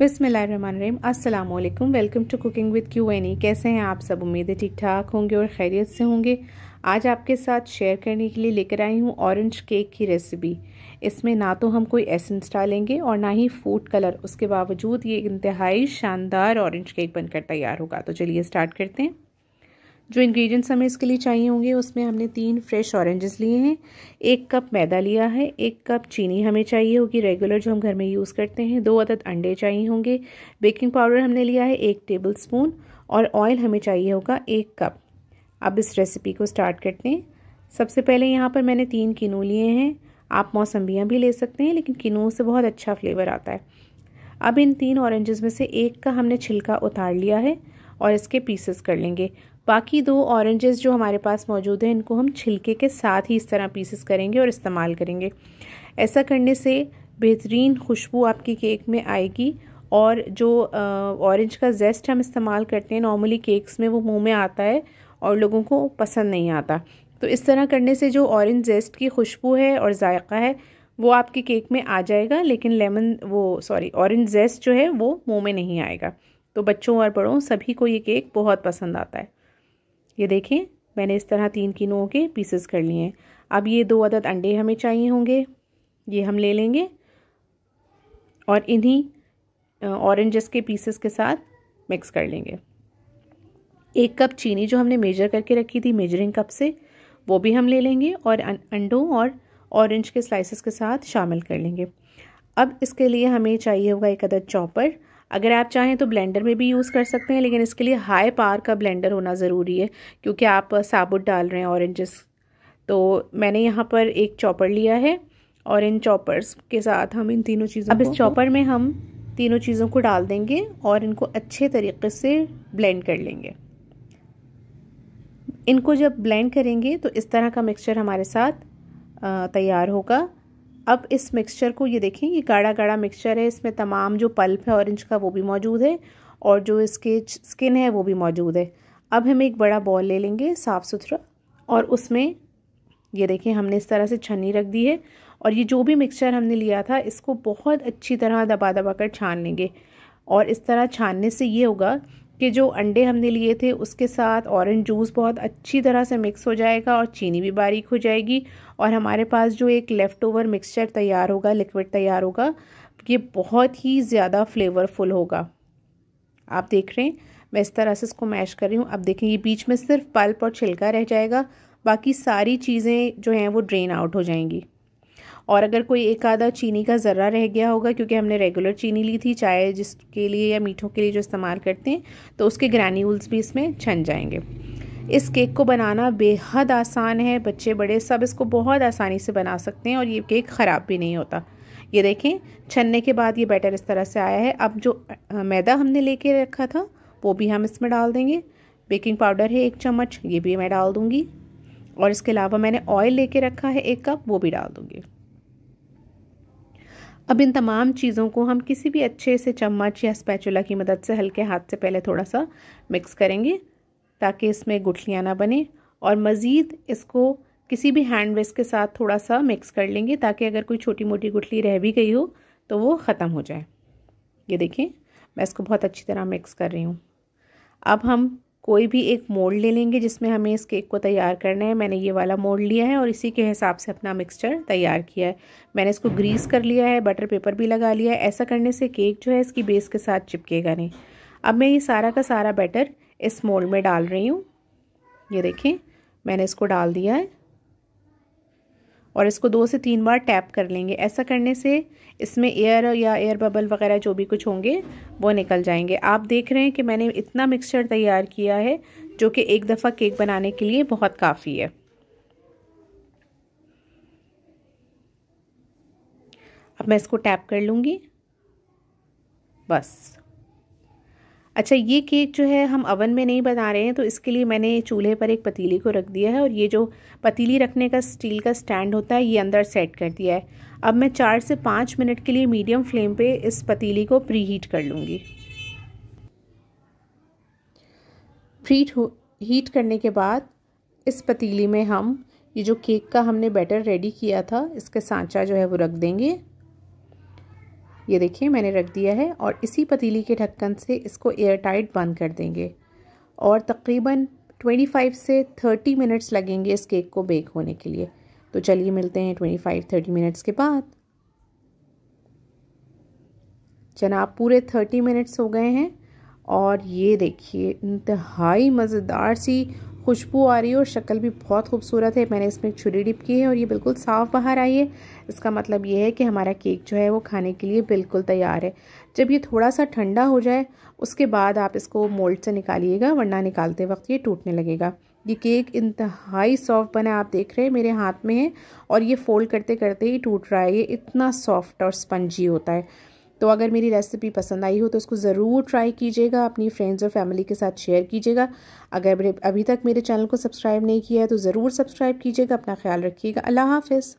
बिसमीम अल्लाम welcome to cooking with Q Annie कैसे हैं आप सब उम्मीदें ठीक ठाक होंगे और खैरियत से होंगे आज आपके साथ शेयर करने के लिए लेकर आई हूँ ऑरेंज केक की रेसिपी इसमें ना तो हम कोई एसेंस डालेंगे और ना ही फूड कलर उसके बावजूद ये इंतहाई शानदार ऑरेंज केक बनकर तैयार होगा तो चलिए स्टार्ट करते हैं जो इंग्रेडिएंट्स हमें इसके लिए चाहिए होंगे उसमें हमने तीन फ्रेश ऑरेंजेस लिए हैं एक कप मैदा लिया है एक कप चीनी हमें चाहिए होगी रेगुलर जो हम घर में यूज़ करते हैं दो अदद अंडे चाहिए होंगे बेकिंग पाउडर हमने लिया है एक टेबल स्पून और ऑयल हमें चाहिए होगा एक कप अब इस रेसिपी को स्टार्ट करते हैं सबसे पहले यहाँ पर मैंने तीन किनू लिए हैं आप मौसम्बियाँ भी ले सकते हैं लेकिन किनू से बहुत अच्छा फ्लेवर आता है अब इन तीन ऑरेंजेस में से एक का हमने छिलका उतार लिया है और इसके पीसेस कर लेंगे बाकी दो ऑरेंजेस जो हमारे पास मौजूद हैं इनको हम छिलके के साथ ही इस तरह पीसेस करेंगे और इस्तेमाल करेंगे ऐसा करने से बेहतरीन खुशबू आपकी केक में आएगी और जो ऑरेंज का जेस्ट हम इस्तेमाल करते हैं नॉर्मली केक्स में वो मुंह में आता है और लोगों को पसंद नहीं आता तो इस तरह करने से जो ऑरेंज जेस्ट की खुशबू है और जायका है वो आपके केक में आ जाएगा लेकिन लेमन वो सॉरी ऑरेंज जेस्ट जो है वो मुंह में नहीं आएगा तो बच्चों और बड़ों सभी को ये केक बहुत पसंद आता है ये देखें मैंने इस तरह तीन किनुओं के पीसेस कर लिए हैं अब ये दो अदद अंडे हमें चाहिए होंगे ये हम ले लेंगे और इन्हीं ऑरेंजेस के पीसेस के साथ मिक्स कर लेंगे एक कप चीनी जो हमने मेजर करके रखी थी मेजरिंग कप से वो भी हम ले लेंगे और अंडों और ऑरेंज के स्लाइसेस के साथ शामिल कर लेंगे अब इसके लिए हमें चाहिए होगा एक अदद चॉपर अगर आप चाहें तो ब्लेंडर में भी यूज़ कर सकते हैं लेकिन इसके लिए हाई पावर का ब्लेंडर होना ज़रूरी है क्योंकि आप साबुत डाल रहे हैं ऑरेंजेस तो मैंने यहाँ पर एक चॉपर लिया है और इन चॉपर्स के साथ हम इन तीनों चीज़ों अब इस चॉपर में हम तीनों चीज़ों को डाल देंगे और इनको अच्छे तरीके से ब्लेंड कर लेंगे इनको जब ब्लेंड करेंगे तो इस तरह का मिक्सचर हमारे साथ तैयार होगा अब इस मिक्सचर को ये देखें ये गाढ़ा गाढ़ा मिक्सचर है इसमें तमाम जो पल्प है ऑरेंज का वो भी मौजूद है और जो इसके स्किन है वो भी मौजूद है अब हम एक बड़ा बॉल ले लेंगे साफ़ सुथरा और उसमें ये देखें हमने इस तरह से छन्नी रख दी है और ये जो भी मिक्सचर हमने लिया था इसको बहुत अच्छी तरह दबा दबा कर छान लेंगे और इस तरह छानने से ये होगा कि जो अंडे हमने लिए थे उसके साथ ऑरेंज जूस बहुत अच्छी तरह से मिक्स हो जाएगा और चीनी भी बारीक हो जाएगी और हमारे पास जो एक लेफ़्ट ओवर मिक्सचर तैयार होगा लिक्विड तैयार होगा ये बहुत ही ज़्यादा फ्लेवरफुल होगा आप देख रहे हैं मैं इस तरह से इसको मैश कर रही हूँ अब देखें ये बीच में सिर्फ पल्प और छिलका रह जाएगा बाकी सारी चीज़ें जो हैं वो ड्रेन आउट हो जाएंगी और अगर कोई एक आधा चीनी का ज़र्रा रह गया होगा क्योंकि हमने रेगुलर चीनी ली थी चाय जिसके लिए या मीठों के लिए जो इस्तेमाल करते हैं तो उसके ग्रैन्यूल्स भी इसमें छन जाएंगे इस केक को बनाना बेहद आसान है बच्चे बड़े सब इसको बहुत आसानी से बना सकते हैं और ये केक ख़राब भी नहीं होता ये देखें छनने के बाद ये बैटर इस तरह से आया है अब जो मैदा हमने ले रखा था वो भी हम इसमें डाल देंगे बेकिंग पाउडर है एक चम्मच ये भी मैं डाल दूँगी और इसके अलावा मैंने ऑयल लेके रखा है एक कप वो भी डाल दूँगी अब इन तमाम चीज़ों को हम किसी भी अच्छे से चम्मच या स्पैचुला की मदद से हल्के हाथ से पहले थोड़ा सा मिक्स करेंगे ताकि इसमें गुठलियाँ ना बने और मज़ीद इसको किसी भी हैंड वेस्ट के साथ थोड़ा सा मिक्स कर लेंगे ताकि अगर कोई छोटी मोटी गुठली रह भी गई हो तो वो ख़त्म हो जाए ये देखें मैं इसको बहुत अच्छी तरह मिक्स कर रही हूँ अब हम कोई भी एक मोल्ड ले लेंगे जिसमें हमें इस केक को तैयार करना है मैंने ये वाला मोल्ड लिया है और इसी के हिसाब से अपना मिक्सचर तैयार किया है मैंने इसको ग्रीस कर लिया है बटर पेपर भी लगा लिया है ऐसा करने से केक जो है इसकी बेस के साथ चिपकेगा नहीं अब मैं ये सारा का सारा बैटर इस मोल्ड में डाल रही हूँ ये देखें मैंने इसको डाल दिया है और इसको दो से तीन बार टैप कर लेंगे ऐसा करने से इसमें एयर या एयर बबल वगैरह जो भी कुछ होंगे वो निकल जाएंगे आप देख रहे हैं कि मैंने इतना मिक्सचर तैयार किया है जो कि एक दफ़ा केक बनाने के लिए बहुत काफ़ी है अब मैं इसको टैप कर लूँगी बस अच्छा ये केक जो है हम अवन में नहीं बना रहे हैं तो इसके लिए मैंने चूल्हे पर एक पतीली को रख दिया है और ये जो पतीली रखने का स्टील का स्टैंड होता है ये अंदर सेट कर दिया है अब मैं चार से पाँच मिनट के लिए मीडियम फ्लेम पे इस पतीली को प्री हीट कर लूँगी प्री हीट करने के बाद इस पतीली में हम ये जो केक का हमने बैटर रेडी किया था इसका सांचा जो है वो रख देंगे ये देखिए मैंने रख दिया है और इसी पतीली के ढक्कन से इसको एयर टाइट बंद कर देंगे और तकरीबन 25 से 30 मिनट्स लगेंगे इस केक को बेक होने के लिए तो चलिए मिलते हैं 25-30 मिनट्स के बाद जनाब पूरे 30 मिनट्स हो गए हैं और ये देखिए इंतहाई मज़ेदार सी खुशबू आ रही है और शक्ल भी बहुत खूबसूरत है मैंने इसमें छुरी डिप की है और ये बिल्कुल साफ़ बाहर आई है इसका मतलब ये है कि हमारा केक जो है वो खाने के लिए बिल्कुल तैयार है जब ये थोड़ा सा ठंडा हो जाए उसके बाद आप इसको मोल्ड से निकालिएगा वरना निकालते वक्त ये टूटने लगेगा ये केक इंतहाई सॉफ्ट बना आप देख रहे हैं मेरे हाथ में है और ये फ़ोल्ड करते करते ही टूट रहा है ये इतना सॉफ्ट और स्पंजी होता है तो अगर मेरी रेसिपी पसंद आई हो तो उसको ज़रूर ट्राई कीजिएगा अपनी फ्रेंड्स और फैमिली के साथ शेयर कीजिएगा अगर अभी तक मेरे चैनल को सब्सक्राइब नहीं किया है तो ज़रूर सब्सक्राइब कीजिएगा अपना ख्याल रखिएगा अल्लाह हाफिज़